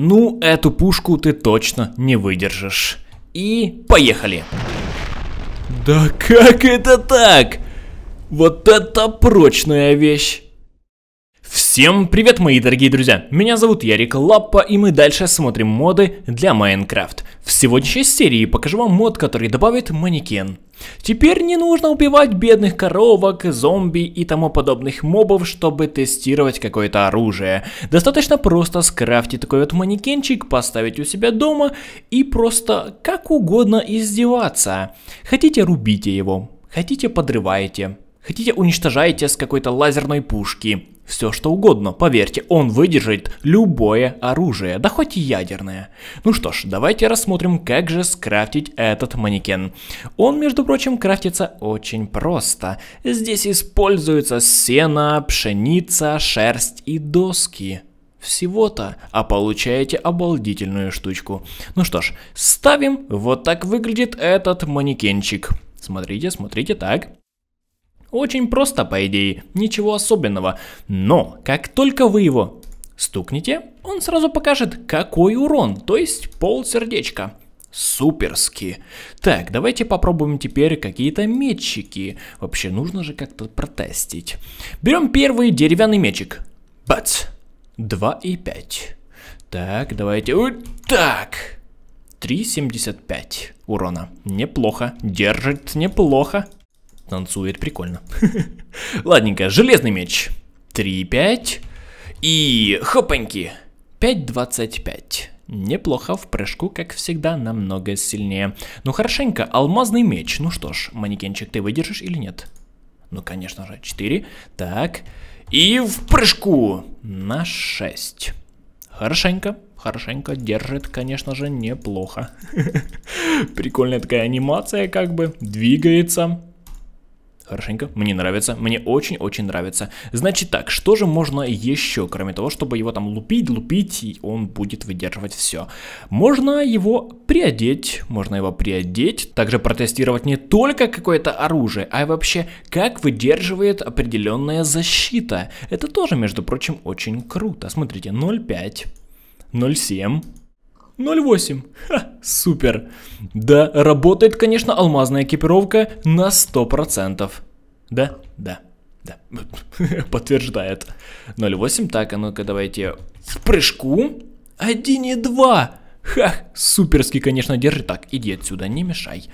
Ну, эту пушку ты точно не выдержишь. И поехали. Да как это так? Вот это прочная вещь. Всем привет, мои дорогие друзья! Меня зовут Ярик Лаппа, и мы дальше смотрим моды для Майнкрафт. В сегодняшней серии покажу вам мод, который добавит манекен. Теперь не нужно убивать бедных коровок, зомби и тому подобных мобов, чтобы тестировать какое-то оружие. Достаточно просто скрафтить такой вот манекенчик, поставить у себя дома и просто как угодно издеваться. Хотите рубите его, хотите подрываете. Хотите уничтожаете с какой-то лазерной пушки, все что угодно, поверьте, он выдержит любое оружие, да хоть и ядерное. Ну что ж, давайте рассмотрим, как же скрафтить этот манекен. Он, между прочим, крафтится очень просто. Здесь используется сено, пшеница, шерсть и доски. Всего-то, а получаете обалдительную штучку. Ну что ж, ставим, вот так выглядит этот манекенчик. Смотрите, смотрите, так. Очень просто, по идее, ничего особенного. Но как только вы его стукнете, он сразу покажет, какой урон, то есть пол сердечка. Суперски. Так, давайте попробуем теперь какие-то метчики. Вообще, нужно же как-то протестить. Берем первый деревянный мечик. Бац. 2 и 5. Так, давайте... Вот так. 3,75 урона. Неплохо. Держит неплохо танцует, прикольно. Ладненько, железный меч. 3-5. И хопаньки. 5-25. Неплохо, в прыжку, как всегда, намного сильнее. Ну хорошенько, алмазный меч. Ну что ж, манекенчик, ты выдержишь или нет? Ну, конечно же, 4. Так. И в прыжку на 6. Хорошенько, хорошенько держит, конечно же, неплохо. Прикольная такая анимация, как бы, двигается. Хорошенько, мне нравится, мне очень-очень нравится. Значит так, что же можно еще, кроме того, чтобы его там лупить, лупить, и он будет выдерживать все. Можно его приодеть, можно его приодеть, также протестировать не только какое-то оружие, а вообще, как выдерживает определенная защита. Это тоже, между прочим, очень круто. Смотрите, 0,5, 0,7, 0,8. Ха, супер. Да, работает, конечно, алмазная экипировка на 100%. Да, да, да. Подтверждает. 0,8. Так, а ну-ка давайте к прыжку. 1,2. Ха, суперский, конечно, держи. Так, иди отсюда, не мешай.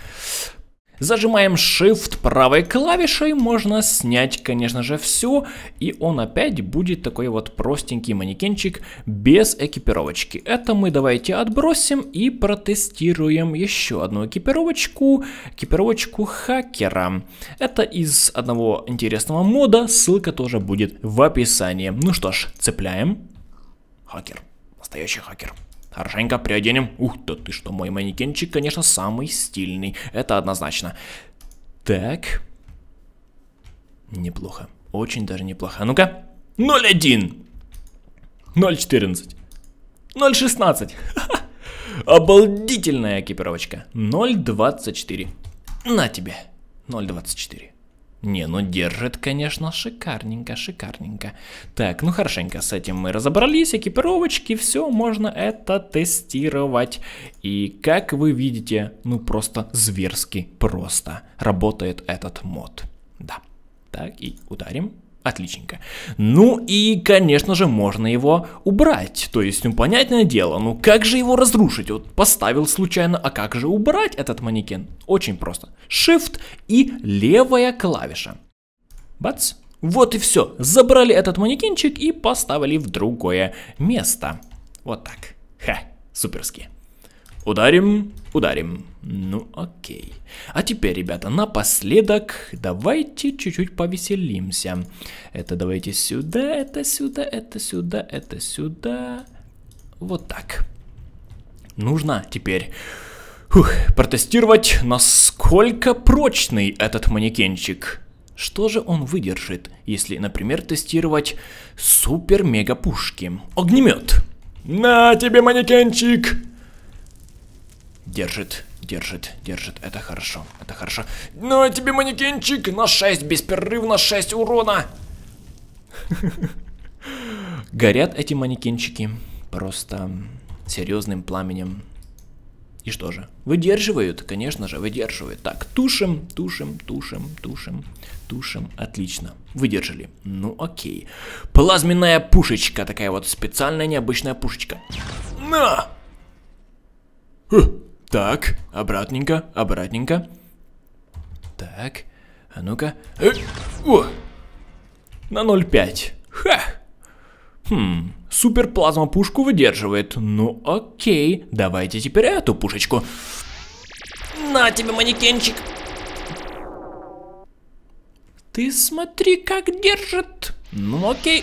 Зажимаем Shift правой клавишей, можно снять, конечно же, все, и он опять будет такой вот простенький манекенчик без экипировочки. Это мы давайте отбросим и протестируем еще одну экипировочку, экипировочку хакера. Это из одного интересного мода, ссылка тоже будет в описании. Ну что ж, цепляем. Хакер, настоящий хакер. Хорошенько приоденем. Ух, да ты что, мой манекенчик, конечно, самый стильный. Это однозначно. Так. Неплохо. Очень даже неплохо. А ну-ка. 0.1. 0.14. 0.16. Обалдительная экипировочка. 0.24. На тебе. 0.24. Не, ну держит, конечно, шикарненько, шикарненько. Так, ну хорошенько с этим мы разобрались, экипировочки, все, можно это тестировать. И как вы видите, ну просто зверски просто работает этот мод. Да. Так, и ударим. Отличненько. Ну и, конечно же, можно его убрать. То есть, ну, понятное дело, ну как же его разрушить? Вот поставил случайно, а как же убрать этот манекен? Очень просто. Shift и левая клавиша. Бац. Вот и все. Забрали этот манекенчик и поставили в другое место. Вот так. Ха, суперски. Ударим ударим. Ну окей. А теперь, ребята, напоследок давайте чуть-чуть повеселимся. Это давайте сюда, это сюда, это сюда, это сюда. Вот так. Нужно теперь фух, протестировать, насколько прочный этот манекенчик. Что же он выдержит, если, например, тестировать супер-мега-пушки? Огнемет! На тебе, манекенчик! Держит, держит, держит. Это хорошо, это хорошо. Ну а тебе манекенчик на 6, беспрерывно 6 урона. Горят эти манекенчики просто серьезным пламенем. И что же? Выдерживают, конечно же, выдерживают. Так, тушим, тушим, тушим, тушим, тушим. Отлично. Выдержали. Ну окей. Плазменная пушечка. Такая вот специальная необычная пушечка. На! Ха! Так, обратненько, обратненько. Так, а ну-ка. Э, о! На 0,5. Ха! Хм, супер плазма пушку выдерживает. Ну окей, давайте теперь эту пушечку. На тебе, манекенчик. Ты смотри, как держит. Ну окей.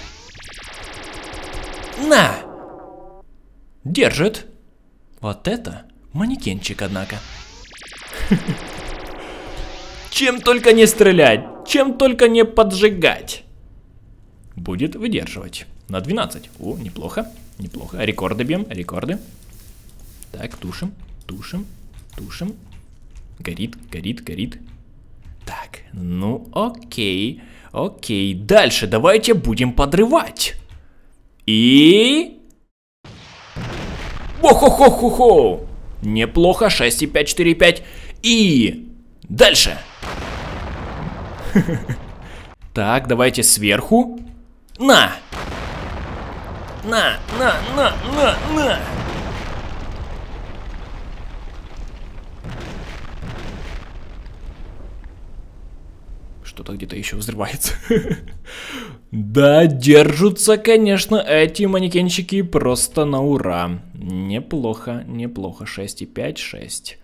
На! Держит. Вот это Манекенчик, однако. Чем только не стрелять, чем только не поджигать. Будет выдерживать. На 12. О, неплохо, неплохо. Рекорды бьем, рекорды. Так, тушим, тушим, тушим. Горит, горит, горит. Так, ну окей, окей. Дальше давайте будем подрывать. И... О-хо-хо-хо-хо! Неплохо, 6 и 5, 4 и И дальше. Так, давайте сверху. На! На, на, на, на, на! Что-то где-то еще взрывается. Да, держатся, конечно, эти манекенщики просто на ура. Неплохо, неплохо. 6,5, 6.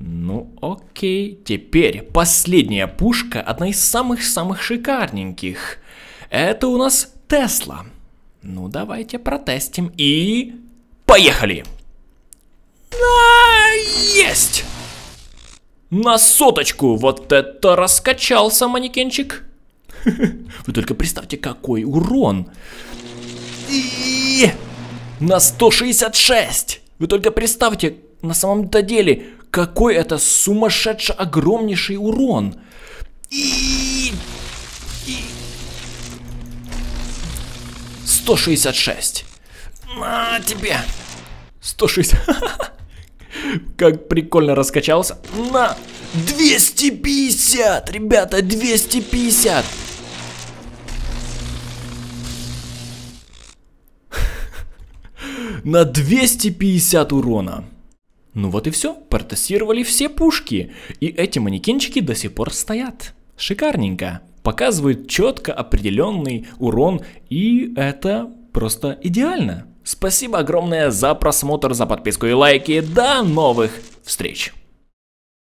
Ну окей. Теперь последняя пушка, одна из самых-самых шикарненьких. Это у нас Тесла. Ну давайте протестим и... Поехали! Да, есть! На соточку! Вот это раскачался манекенчик! Вы только представьте, какой урон! И на 166! Вы только представьте, на самом-то деле, какой это сумасшедший огромнейший урон. И... и... 166. На тебе. 160. Как прикольно раскачался. На. 250, ребята, 250. на 250 урона. Ну вот и все, протестировали все пушки, и эти манекенчики до сих пор стоят. Шикарненько. Показывают четко определенный урон, и это просто идеально. Спасибо огромное за просмотр, за подписку и лайки. До новых встреч!